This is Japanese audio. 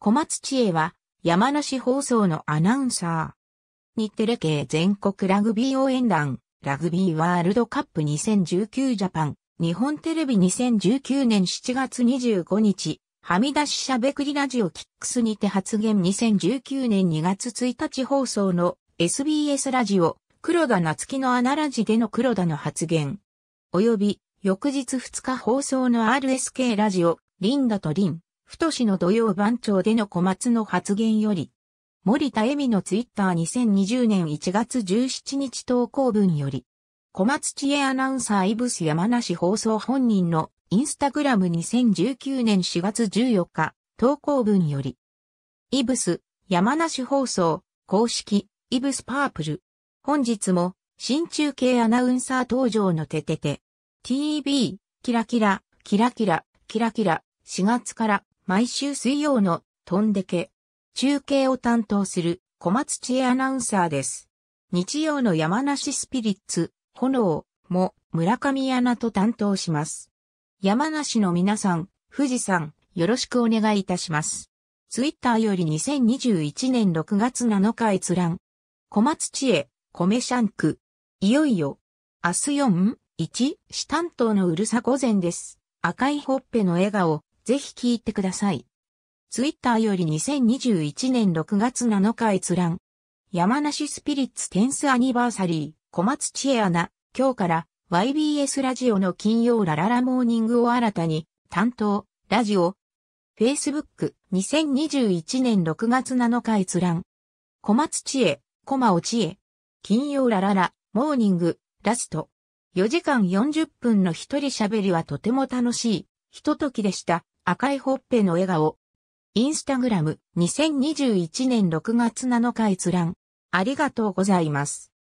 小松知恵は山梨放送のアナウンサー。日テレ系全国ラグビー応援団、ラグビーワールドカップ2019ジャパン、日本テレビ2019年7月25日、はみ出ししゃべくりラジオキックスにて発言2019年2月1日放送の SBS ラジオ、黒田夏樹のアナラジでの黒田の発言。および、翌日2日放送の RSK ラジオ、リンダとリン。太しの土曜番長での小松の発言より、森田恵美のツイッター2020年1月17日投稿文より、小松知恵アナウンサーイブス山梨放送本人のインスタグラム2019年4月14日投稿文より、イブス山梨放送公式イブスパープル本日も新中継アナウンサー登場のててて TV キラキラキラキラキラキラ4月から毎週水曜のトンデケ。中継を担当する小松知恵アナウンサーです。日曜の山梨スピリッツ、炎も村上アナと担当します。山梨の皆さん、富士山、よろしくお願いいたします。ツイッターより2021年6月7日閲覧。小松知恵、米シャンク。いよいよ、明日4、1、市担当のうるさ午前です。赤いほっぺの笑顔、ぜひ聞いてください。ツイッターより2021年6月7日閲覧。山梨スピリッツテンスアニバーサリー、小松千恵アナ、今日から YBS ラジオの金曜ラララモーニングを新たに、担当、ラジオ、Facebook、2021年6月7日閲覧。小松千恵、コマオ千恵。金曜ラララ、モーニング、ラスト。4時間40分の一人喋りはとても楽しい、ひとときでした。赤いほっぺの笑顔。インスタグラム2021年6月7日閲覧。ありがとうございます。